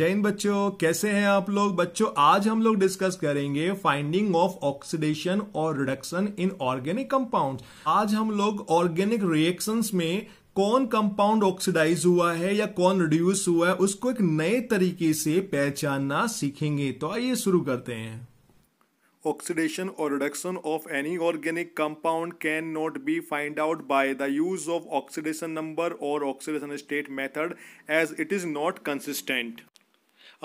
जैन बच्चों कैसे हैं आप लोग बच्चों आज हम लोग डिस्कस करेंगे फाइंडिंग ऑफ ऑक्सीडेशन और रिडक्शन इन ऑर्गेनिक कंपाउंड आज हम लोग ऑर्गेनिक रिएक्शंस में कौन कंपाउंड ऑक्सीडाइज हुआ है या कौन रिड्यूस हुआ है उसको एक नए तरीके से पहचानना सीखेंगे तो आइए शुरू करते हैं ऑक्सीडेशन और reduction of any organic compound can not be find out by the use of oxidation number और oxidation state method as it is not consistent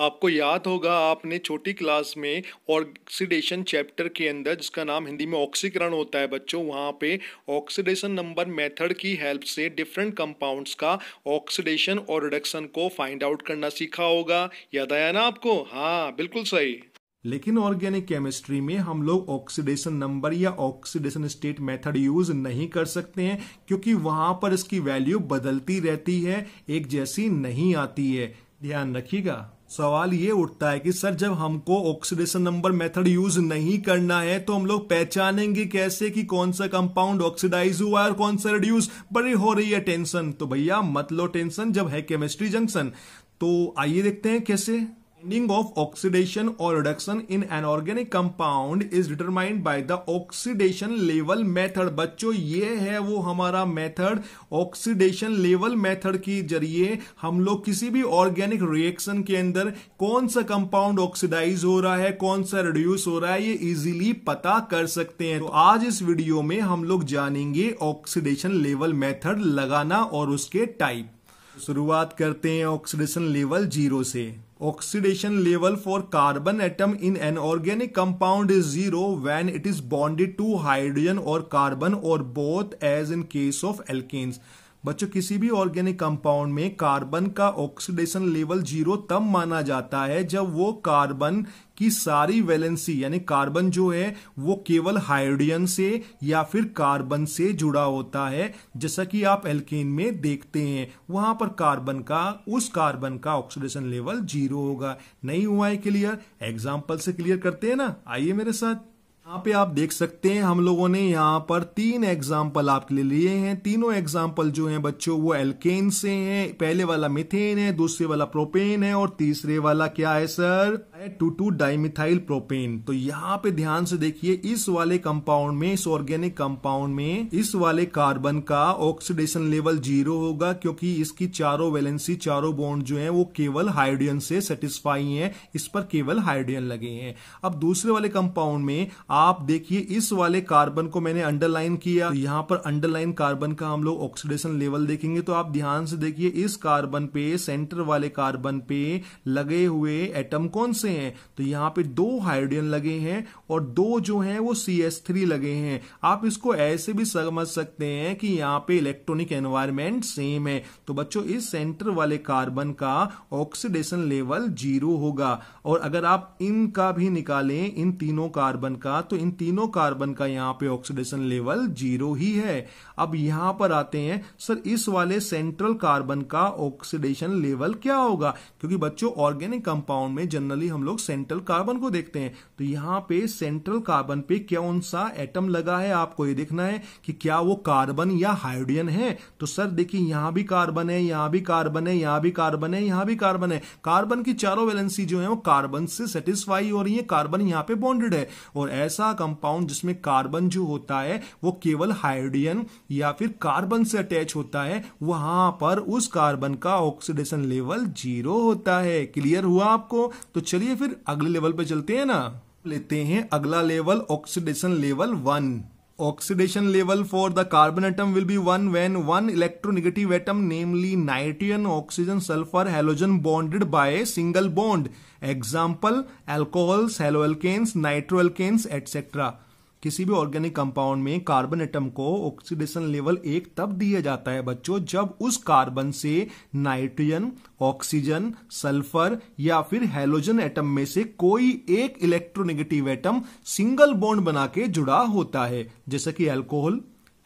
आपको याद होगा आपने छोटी क्लास में ऑक्सीडेशन चैप्टर के अंदर जिसका नाम हिंदी में ऑक्सीकरण होता है बच्चों वहाँ पे ऑक्सीडेशन नंबर मेथड की हेल्प से डिफरेंट कंपाउंड्स का ऑक्सीडेशन और रिडक्शन को फाइंड आउट करना सीखा होगा याद आया ना आपको हाँ बिल्कुल सही लेकिन ऑर्गेनिक केमिस्ट्री में हम लोग ऑक्सीडेशन नंबर या ऑक्सीडेशन स्टेट मेथड यूज नहीं कर सकते हैं क्योंकि वहां पर इसकी वैल्यू बदलती रहती है एक जैसी नहीं आती है ध्यान रखिएगा सवाल ये उठता है कि सर जब हमको ऑक्सीडेशन नंबर मेथड यूज नहीं करना है तो हम लोग पहचानेंगे कैसे कि कौन सा कंपाउंड ऑक्सीडाइज हुआ है और कौन सा रिड्यूस बड़ी हो रही है टेंशन तो भैया मत लो टेंशन जब है केमिस्ट्री जंक्शन तो आइए देखते हैं कैसे बाइंडिंग ऑफ ऑक्सीडेशन और reduction in an organic compound is determined by the oxidation level method बच्चों ये है वो हमारा मेथड ऑक्सीडेशन लेवल मेथड के जरिए हम लोग किसी भी ऑर्गेनिक रिएक्शन के अंदर कौन सा कंपाउंड ऑक्सीडाइज हो रहा है कौन सा रिड्यूस हो रहा है ये इजिली पता कर सकते हैं तो आज इस वीडियो में हम लोग जानेंगे ऑक्सीडेशन लेवल मेथड लगाना और उसके टाइप शुरुआत करते हैं ऑक्सीडेशन लेवल जीरो से oxidation level for carbon atom in an organic compound is zero when it is bonded to hydrogen or carbon or both as in case of alkanes बच्चों किसी भी ऑर्गेनिक कंपाउंड में carbon का oxidation level zero तब माना जाता है जब वो कार्बन की सारी वैलेंसी यानी कार्बन जो है वो केवल हाइड्रोजन से या फिर कार्बन से जुड़ा होता है जैसा कि आप एल्केन में देखते हैं वहां पर कार्बन का उस कार्बन का ऑक्सीडेशन लेवल जीरो होगा नहीं हुआ है क्लियर एग्जाम्पल से क्लियर करते हैं ना आइए मेरे साथ यहाँ पे आप देख सकते हैं हम लोगों ने यहाँ पर तीन एग्जाम्पल आपके लिए लिए हैं तीनों एग्जाम्पल जो हैं बच्चों वो एल्केन से हैं पहले वाला मिथेन है दूसरे वाला प्रोपेन है और तीसरे वाला क्या है sir two two dimethyl propane तो यहाँ पे ध्यान से देखिए इस वाले कंपाउंड में इस ऑर्गेनिक कंपाउंड में इस वाले कार्बन का ऑक्सीडेशन लेवल जीरो होगा क्योंकि इसकी चारों वैलेंसी चारों बॉन्ड जो है वो केवल हाइड्रोजन से सेटिस्फाई है इस पर केवल हाइड्रोजन लगे हैं अब दूसरे वाले कंपाउंड में आप देखिए इस वाले कार्बन को मैंने अंडरलाइन किया तो यहाँ पर अंडरलाइन कार्बन का हम लोग ऑक्सीडेशन लेवल देखेंगे तो आप ध्यान से देखिए इस कार्बन पे सेंटर वाले कार्बन पे लगे हुए एटम कौन से हैं तो यहाँ पे दो हाइड्रोजन लगे हैं और दो जो हैं वो सी लगे हैं आप इसको ऐसे भी समझ सकते हैं कि यहाँ पे इलेक्ट्रॉनिक एनवायरमेंट सेम है तो बच्चों इस सेंटर वाले कार्बन का ऑक्सीडेशन लेवल जीरो होगा और अगर आप इनका भी निकालें इन तीनों कार्बन का तो इन तीनों कार्बन का यहाँ पे ऑक्सीडेशन लेवल जीरो ही है अब यहां पर आते हैं सर इस वाले सेंट्रल कार्बन का ऑक्सीडेशन लेवल क्या होगा क्योंकि बच्चों ऑर्गेनिक कंपाउंड में जनरली हम लोग सेंट्रल कार्बन को देखते हैं तो यहां पे सेंट्रल कार्बन पे कौन सा एटम लगा है आपको ये देखना है कि क्या वो कार्बन या हाइड्रोजन है तो सर देखिए यहां भी कार्बन है यहां भी कार्बन है यहां भी कार्बन है यहां भी कार्बन है कार्बन की चारों वैलेंसी जो है वो कार्बन से सेटिस्फाई हो रही है कार्बन यहां पे बॉन्डेड है और एस ऐसा कंपाउंड जिसमें कार्बन जो होता है वो केवल हाइड्रोजन या फिर कार्बन से अटैच होता है वहां पर उस कार्बन का ऑक्सीडेशन लेवल जीरो होता है क्लियर हुआ आपको तो चलिए फिर अगले लेवल पे चलते हैं ना लेते हैं अगला level oxidation level one Oxidation level for the carbon atom will be 1 when one electronegative atom namely nitrogen, oxygen, sulfur, halogen bonded by a single bond. Example alcohols, haloalkanes, nitroalkanes etc. किसी भी organic compound में carbon atom को oxidation level एक तब दिया जाता है बच्चों जब उस कार्बन से नाइट्रोजन ऑक्सीजन सल्फर या फिर हेलोजन एटम में से कोई एक इलेक्ट्रोनेगेटिव एटम सिंगल बॉन्ड बना के जुड़ा होता है जैसे कि एल्कोहल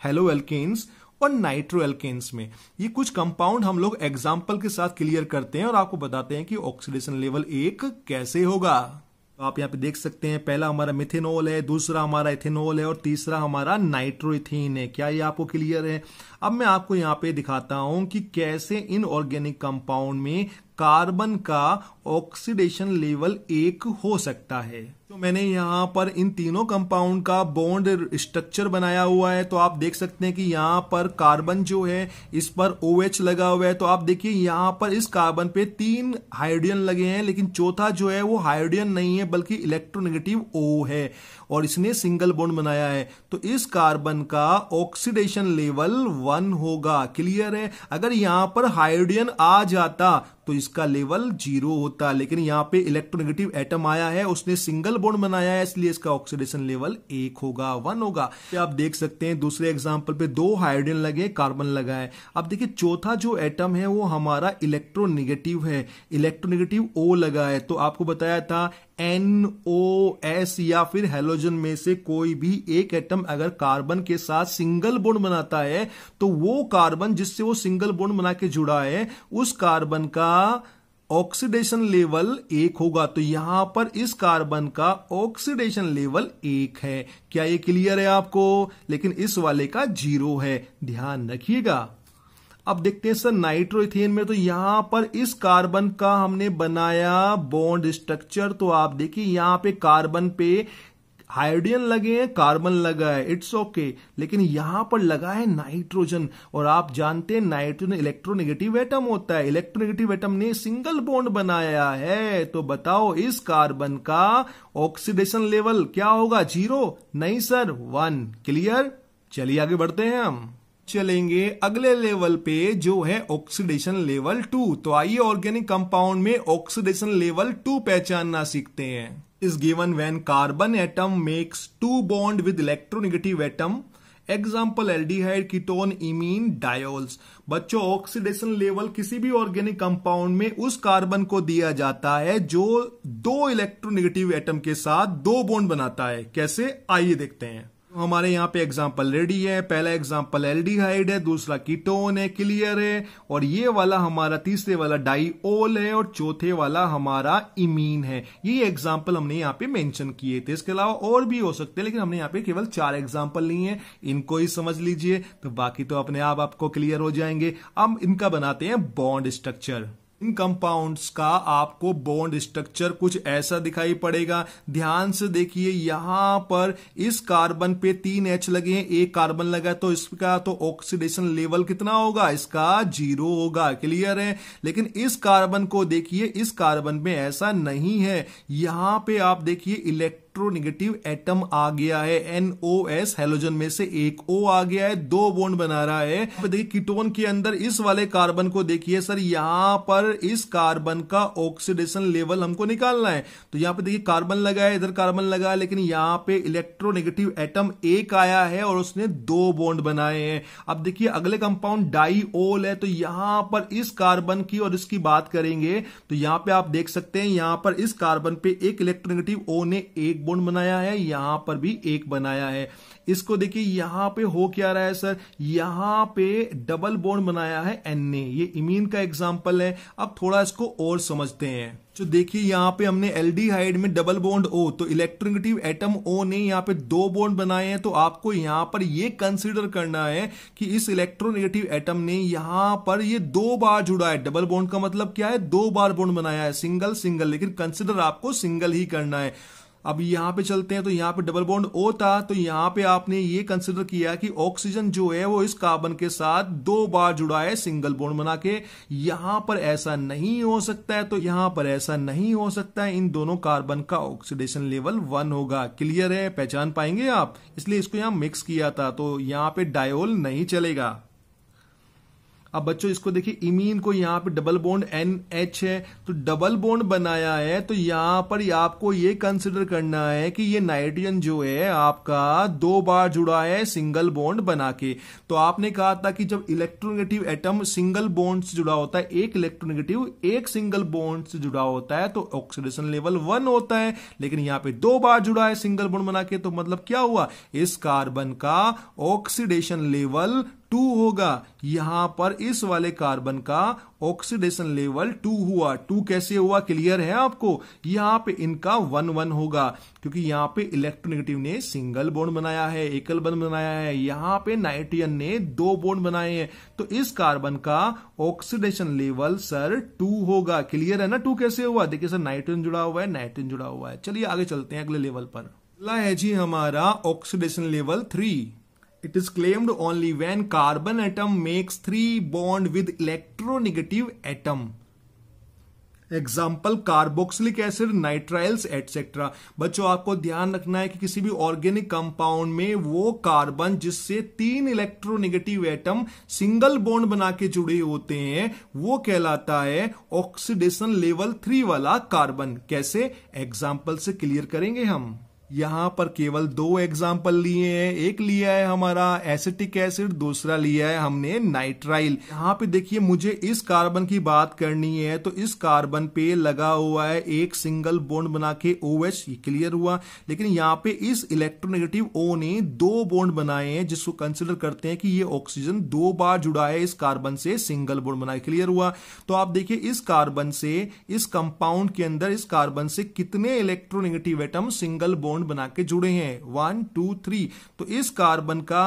हेलो एल्केन्स और नाइट्रो एल्केन्स में ये कुछ कंपाउंड हम लोग एग्जाम्पल के साथ क्लियर करते हैं और आपको बताते हैं कि ऑक्सीडेशन लेवल एक कैसे होगा तो आप यहाँ पे देख सकते हैं पहला हमारा मिथेनॉल है दूसरा हमारा इथेनॉल है और तीसरा हमारा नाइट्रोइथीन है क्या ये आपको क्लियर है अब मैं आपको यहाँ पे दिखाता हूं कि कैसे इन ऑर्गेनिक कंपाउंड में कार्बन का ऑक्सीडेशन लेवल एक हो सकता है तो मैंने यहाँ पर इन तीनों कंपाउंड का बॉन्ड स्ट्रक्चर बनाया हुआ है तो आप देख सकते हैं कि यहाँ पर कार्बन जो है इस पर ओ OH लगा हुआ है तो आप देखिए यहाँ पर इस कार्बन पे तीन हाइड्रोजन लगे हैं लेकिन चौथा जो है वो हाइड्रोजन नहीं है बल्कि इलेक्ट्रोनेगेटिव ओ है और इसने सिंगल बोन्ड बनाया है तो इस कार्बन का ऑक्सीडेशन लेवल वन होगा क्लियर है अगर यहां पर हाइड्रोजन आ जाता तो इसका लेवल जीरो होता लेकिन यहां पे इलेक्ट्रोनेगेटिव एटम आया है उसने सिंगल बोन्ड बनाया है इसलिए इसका ऑक्सीडेशन लेवल एक होगा वन होगा आप देख सकते हैं दूसरे एग्जाम्पल पे दो हाइड्रोजन लगे कार्बन लगा है अब देखिए चौथा जो एटम है वो हमारा इलेक्ट्रोनिगेटिव है इलेक्ट्रोनेगेटिव ओ लगा है तो आपको बताया था एन ओ एस या फिर हेलोजन में से कोई भी एक एटम अगर कार्बन के साथ सिंगल बोन्ड बनाता है तो वो कार्बन जिससे वो सिंगल बोन्ड बना के जुड़ा है उस कार्बन का ऑक्सीडेशन लेवल एक होगा तो यहां पर इस कार्बन का ऑक्सीडेशन लेवल एक है क्या ये क्लियर है आपको लेकिन इस वाले का जीरो है ध्यान रखिएगा अब देखते हैं सर नाइट्रोइथेन में तो यहां पर इस कार्बन का हमने बनाया बॉन्ड स्ट्रक्चर तो आप देखिए यहां पे कार्बन पे हाइड्रोजन लगे हैं कार्बन लगा है इट्स ओके okay, लेकिन यहां पर लगा है नाइट्रोजन और आप जानते हैं नाइट्रोजन इलेक्ट्रोनेगेटिव एटम होता है इलेक्ट्रोनेगेटिव एटम ने सिंगल बॉन्ड बनाया है तो बताओ इस कार्बन का ऑक्सीडेशन लेवल क्या होगा जीरो नहीं सर वन क्लियर चलिए आगे बढ़ते हैं हम चलेंगे अगले लेवल पे जो है ऑक्सीडेशन लेवल टू तो आइए ऑर्गेनिक कंपाउंड में ऑक्सीडेशन लेवल टू पहचानना सीखते हैं is given when carbon atom makes two bond with electronegative atom example aldehyde ketone imine diols बच्चों ऑक्सीडेशन लेवल किसी भी ऑर्गेनिक कंपाउंड में उस कार्बन को दिया जाता है जो दो इलेक्ट्रोनिगेटिव एटम के साथ दो बॉन्ड बनाता है कैसे आइए देखते हैं हमारे यहाँ पे एग्जाम्पल रेडी है पहला एग्जाम्पल एल्डिहाइड है दूसरा कीटोन है क्लियर है और ये वाला हमारा तीसरे वाला डाईओल है और चौथे वाला हमारा इमीन है ये एग्जाम्पल हमने यहाँ पे मेंशन किए थे इसके अलावा और भी हो सकते हैं लेकिन हमने यहाँ पे केवल चार एग्जाम्पल लिए हैं इनको ही समझ लीजिए तो बाकी तो अपने आप आपको क्लियर हो जाएंगे हम इनका बनाते हैं बॉन्ड स्ट्रक्चर इन कंपाउंड्स का आपको बॉन्ड स्ट्रक्चर कुछ ऐसा दिखाई पड़ेगा ध्यान से देखिए यहां पर इस कार्बन पे तीन एच लगे हैं एक कार्बन लगा तो इसका तो ऑक्सीडेशन लेवल कितना होगा इसका जीरो होगा क्लियर है लेकिन इस कार्बन को देखिए इस कार्बन में ऐसा नहीं है यहां पे आप देखिए इलेक्ट्रॉन इलेक्ट्रोनिगेटिव एटम आ गया है एनओएस हेलोजन में से एक ओ आ गया है दो बॉन्ड बना रहा है देखिए कीटोन के अंदर इस वाले कार्बन को देखिए सर यहां पर इस कार्बन का ऑक्सीडेशन लेवल हमको निकालना है तो यहां पे देखिए कार्बन लगा है इधर कार्बन लगा है लेकिन यहां पे इलेक्ट्रोनेगेटिव एटम एक आया है और उसने दो बॉन्ड बनाए हैं अब देखिए अगले कंपाउंड डाईओल है तो यहां पर इस कार्बन की और इसकी बात करेंगे तो यहां पे आप देख सकते हैं यहां पर इस कार्बन पे एक इलेक्ट्रोनेगेटिव ओ ने एक कंपाउंड बनाया है यहां पर भी एक बनाया है इसको देखिए यहां पे हो क्या रहा है सर यहां पे डबल बोन बनाया है एन ये इमीन का एग्जाम्पल है अब थोड़ा इसको और समझते हैं तो देखिए यहाँ पे हमने एल्डिहाइड में डबल बॉन्ड ओ तो इलेक्ट्रोनेगेटिव एटम ओ ने यहाँ पे दो बॉन्ड बनाए हैं तो आपको यहाँ पर ये कंसीडर करना है कि इस इलेक्ट्रोनेगेटिव एटम ने यहाँ पर ये दो बार जुड़ा है डबल बॉन्ड का मतलब क्या है दो बार बॉन्ड बनाया है सिंगल सिंगल लेकिन कंसिडर आपको सिंगल ही करना है अब यहां पे चलते हैं तो यहाँ पे डबल बॉन्ड ओ था तो यहां पे आपने ये कंसिडर किया कि ऑक्सीजन जो है वो इस कार्बन के साथ दो बार जुड़ा है सिंगल बॉन्ड बना के यहां पर ऐसा नहीं हो सकता है तो यहां पर ऐसा नहीं हो सकता है इन दोनों कार्बन का ऑक्सीडेशन लेवल वन होगा क्लियर है पहचान पाएंगे आप इसलिए इसको यहां मिक्स किया था तो यहां पे डायोल नहीं चलेगा अब बच्चों इसको देखिए इमीन को यहाँ पे डबल बोन्ड एन एच है तो डबल बोन्ड बनाया है तो यहां पर आपको ये कंसिडर करना है कि ये नाइट्रोजन जो है आपका दो बार जुड़ा है सिंगल बॉन्ड बना के तो आपने कहा था कि जब इलेक्ट्रोनेगेटिव एटम सिंगल बॉन्ड से जुड़ा होता है एक इलेक्ट्रोनेगेटिव एक सिंगल बॉन्ड से जुड़ा होता है तो ऑक्सीडेशन लेवल वन होता है लेकिन यहाँ पे दो बार जुड़ा है सिंगल बोन्ड बना के तो मतलब क्या हुआ इस कार्बन का ऑक्सीडेशन लेवल टू होगा यहां पर इस वाले कार्बन का ऑक्सीडेशन लेवल टू हुआ टू कैसे हुआ क्लियर है आपको यहां पे इनका वन वन होगा क्योंकि यहां पे इलेक्ट्रोनेगेटिव ने सिंगल बॉन्ड बनाया है एकल बन बनाया है यहां पे नाइट्रियन ने दो बॉन्ड बनाए हैं तो इस कार्बन का ऑक्सीडेशन लेवल सर टू होगा क्लियर है ना टू कैसे हुआ देखिए सर नाइट्रोजन जुड़ा हुआ है नाइट्रोजन जुड़ा हुआ है चलिए आगे चलते हैं अगले लेवल पर अगला है जी हमारा oxidation level three it is claimed only when carbon atom makes three bond with electronegative atom example carboxylic acid nitriles etcetera बच्चों आपको ध्यान रखना है कि किसी भी ऑर्गेनिक कंपाउंड में वो कार्बन जिससे तीन इलेक्ट्रोनिगेटिव एटम सिंगल बॉन्ड बना के जुड़े होते हैं वो कहलाता है ऑक्सीडेशन लेवल थ्री वाला कार्बन कैसे एग्जाम्पल से क्लियर करेंगे हम यहां पर केवल दो एग्जाम्पल लिए हैं एक लिया है हमारा एसिटिक एसिड दूसरा लिया है हमने नाइट्राइल यहां पे देखिए मुझे इस कार्बन की बात करनी है तो इस कार्बन पे लगा हुआ है एक सिंगल बोन्ड बना के ओ OH, क्लियर हुआ लेकिन यहां पे इस इलेक्ट्रोनेगेटिव ओ ने दो बोन्ड बनाए हैं जिसको कंसिडर करते हैं कि ये ऑक्सीजन दो बार जुड़ा है इस कार्बन से सिंगल बोन्ड बनाए क्लियर हुआ तो आप देखिए इस कार्बन से इस कंपाउंड के अंदर इस कार्बन से कितने electronegative atom single bond bond बना के जुड़े हैं वन टू थ्री तो इस कार्बन का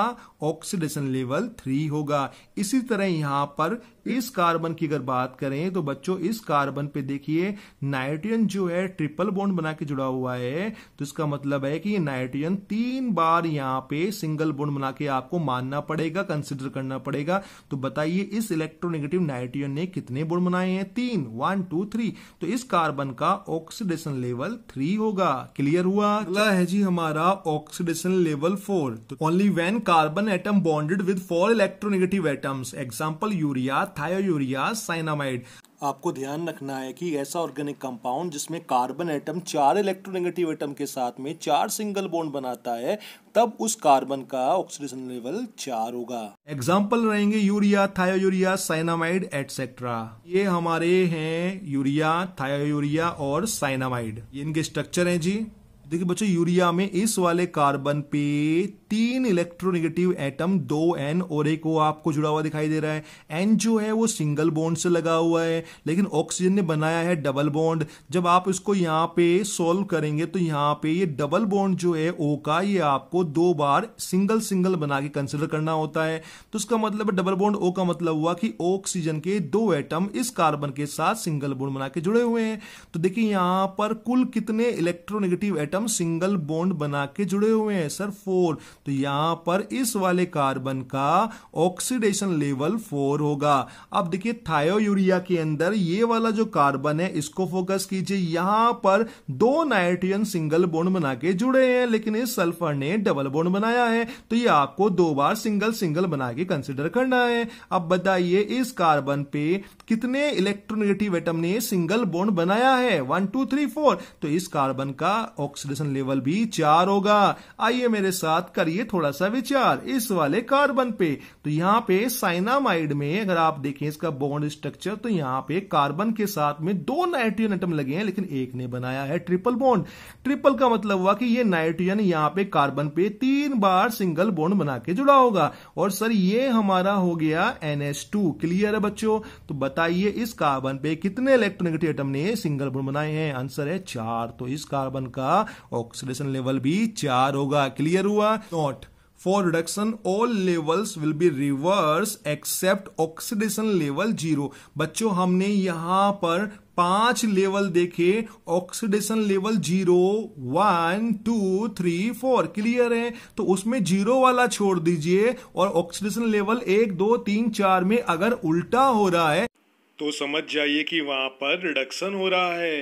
ऑक्सीडेशन लेवल थ्री होगा इसी तरह यहां पर इस कार्बन की अगर बात करें तो बच्चों इस कार्बन पे देखिए नाइट्रोजन जो है ट्रिपल बॉन्ड बना के जुड़ा हुआ है तो इसका मतलब है कि ये नाइट्रोजन तीन बार यहाँ पे सिंगल बॉन्ड बना के आपको मानना पड़ेगा कंसिडर करना पड़ेगा तो बताइए इस इलेक्ट्रोनेगेटिव नाइट्रोजन ने कितने बॉन्ड बनाए हैं तीन वन टू थ्री तो इस कार्बन का ऑक्सीडेशन लेवल थ्री होगा क्लियर हुआ मतलब अगला है जी हमारा oxidation level four only when carbon atom bonded with four electronegative atoms example urea था साइनामाइड आपको ध्यान रखना है कि ऐसा ऑर्गेनिक कंपाउंड जिसमें कार्बन एटम चार इलेक्ट्रोनेगेटिव एटम के साथ में चार सिंगल बॉन्ड बनाता है तब उस कार्बन का ऑक्सीडेशन लेवल चार होगा एग्जाम्पल रहेंगे यूरिया यूरिया साइनामाइड एटसेट्रा ये हमारे हैं यूरिया यूरिया और साइनामाइड इनके स्ट्रक्चर हैं जी देखिए बच्चों यूरिया में इस वाले कार्बन पे तीन इलेक्ट्रोनेगेटिव एटम दो एन और एक आपको जुड़ा हुआ दिखाई दे रहा है एन जो है वो सिंगल बॉन्ड से लगा हुआ है लेकिन ऑक्सीजन ने बनाया है डबल बॉन्ड जब आप इसको यहाँ पे सॉल्व करेंगे तो यहाँ पे ये डबल बॉन्ड जो है ओ का ये आपको दो बार सिंगल सिंगल बना के कंसिडर करना होता है तो उसका मतलब डबल बॉन्ड ओ का मतलब हुआ कि ऑक्सीजन के दो एटम इस कार्बन के साथ सिंगल बॉन्ड बना के जुड़े हुए हैं तो देखिए यहाँ पर कुल कितने electronegative atom atom single bond बना के जुड़े हुए हैं सर फोर तो यहां पर इस वाले कार्बन का ऑक्सीडेशन लेवल फोर होगा अब देखिए यूरिया के अंदर ये वाला जो कार्बन है इसको फोकस कीजिए यहां पर दो नाइट्रियन सिंगल बोन्ड बना के जुड़े हैं लेकिन इस सल्फर ने डबल बोन्ड बनाया है तो ये आपको दो बार सिंगल सिंगल बना के कंसिडर करना है अब बताइए इस कार्बन पे कितने इलेक्ट्रोनेगेटिव एटम ने सिंगल बोन्ड बनाया है वन टू थ्री फोर तो इस कार्बन का ऑक्सीडेशन ऑक्सीडेशन लेवल भी चार होगा आइए मेरे साथ करिए थोड़ा सा विचार इस वाले कार्बन पे तो यहाँ पे साइनामाइड में अगर आप देखें इसका बॉन्ड स्ट्रक्चर तो यहाँ पे कार्बन के साथ में दो नाइट्रोजन एटम लगे हैं लेकिन एक ने बनाया है ट्रिपल बॉन्ड ट्रिपल का मतलब हुआ कि ये नाइट्रोजन यहाँ पे कार्बन पे तीन बार सिंगल बॉन्ड बना के जुड़ा होगा और सर ये हमारा हो गया एन क्लियर है बच्चों तो बताइए इस कार्बन पे कितने इलेक्ट्रोनेगेटिव एटम ने सिंगल बॉन्ड बनाए हैं आंसर है चार तो इस कार्बन का ऑक्सीडेशन लेवल भी चार होगा क्लियर हुआ not for reduction all levels will be reverse except oxidation level zero बच्चों हमने यहां पर पांच लेवल देखे oxidation level zero one two three four clear है तो उसमें जीरो वाला छोड़ दीजिए और ऑक्सीडेशन लेवल एक दो तीन चार में अगर उल्टा हो रहा है तो समझ जाइए कि वहां पर रिडक्शन हो रहा है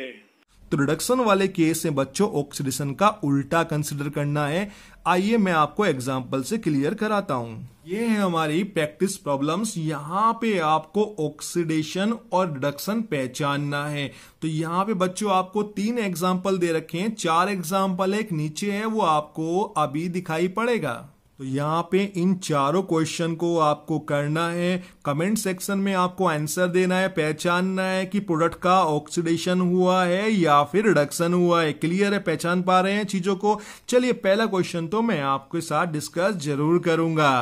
तो रिडक्शन वाले केस में बच्चों ऑक्सीडेशन का उल्टा कंसिडर करना है आइए मैं आपको एग्जाम्पल से क्लियर कराता हूं ये है हमारी प्रैक्टिस प्रॉब्लम्स यहाँ पे आपको ऑक्सीडेशन और रिडक्शन पहचानना है तो यहाँ पे बच्चों आपको तीन एग्जाम्पल दे रखे हैं चार एग्जाम्पल एक नीचे है वो आपको अभी दिखाई पड़ेगा तो यहाँ पे इन चारों क्वेश्चन को आपको करना है कमेंट सेक्शन में आपको आंसर देना है पहचानना है कि प्रोडक्ट का ऑक्सीडेशन हुआ है या फिर रिडक्शन हुआ है क्लियर है पहचान पा रहे हैं चीजों को चलिए पहला क्वेश्चन तो मैं आपके साथ डिस्कस जरूर करूंगा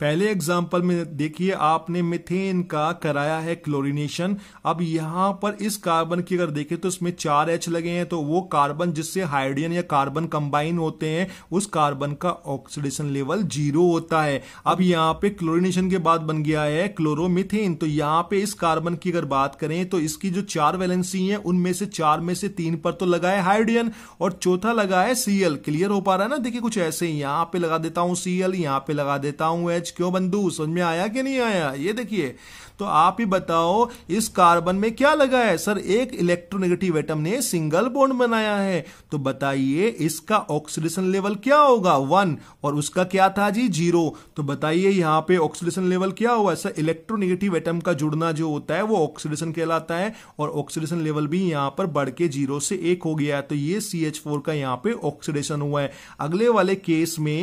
पहले एग्जाम्पल में देखिए आपने मिथेन का कराया है क्लोरिनेशन अब यहां पर इस कार्बन की अगर देखें तो इसमें चार एच लगे हैं तो वो कार्बन जिससे हाइड्रोजन या कार्बन कंबाइन होते हैं उस कार्बन का ऑक्सीडेशन लेवल जीरो होता है अब यहाँ पे क्लोरिनेशन के बाद बन गया है क्लोरोमिथेन तो यहाँ पे इस कार्बन की अगर बात करें तो इसकी जो चार वैलेंसी है उनमें से चार में से तीन पर तो लगा है हाइड्रोजन और चौथा लगा है सीएल क्लियर हो पा रहा है ना देखिए कुछ ऐसे यहाँ पे लगा देता हूँ सीएल यहाँ पे लगा देता हूँ एच क्यों बंधु समझ में आया कि नहीं आया ये देखिए तो आप ही बताओ इस कार्बन में क्या लगा है सर एक इलेक्ट्रोनेगेटिव एटम ने सिंगल बॉन्ड बनाया है तो बताइए इसका ऑक्सीडेशन लेवल क्या होगा वन और उसका क्या था जी जीरो तो बताइए यहां पे ऑक्सीडेशन लेवल क्या हुआ सर इलेक्ट्रोनेगेटिव एटम का जुड़ना जो होता है वो ऑक्सीडेशन कहलाता है और ऑक्सीडेशन लेवल भी यहां पर बढ़ के जीरो से एक हो गया है तो ये सी का यहां पर ऑक्सीडेशन हुआ है अगले वाले केस में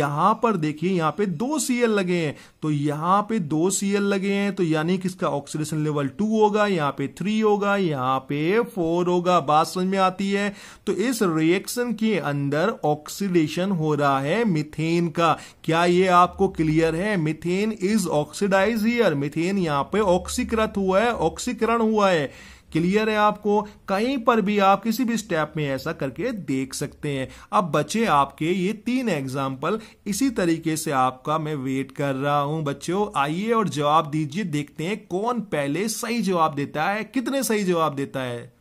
यहां पर देखिए यहां पर दो सी सीएल लगे हैं तो यहां पे दो सीएल लगे हैं तो यानी किसका ऑक्सीडेशन लेवल टू होगा यहां पे थ्री होगा यहां पे फोर होगा बात समझ में आती है तो इस रिएक्शन के अंदर ऑक्सीडेशन हो रहा है मिथेन का क्या ये आपको क्लियर है methane is oxidise here methane यहां पे ऑक्सीकृत हुआ है ऑक्सीकरण हुआ है क्लियर है आपको कहीं पर भी आप किसी भी स्टेप में ऐसा करके देख सकते हैं अब बचे आपके ये तीन एग्जाम्पल इसी तरीके से आपका मैं वेट कर रहा हूं बच्चों आइए और जवाब दीजिए देखते हैं कौन पहले सही जवाब देता है कितने सही जवाब देता है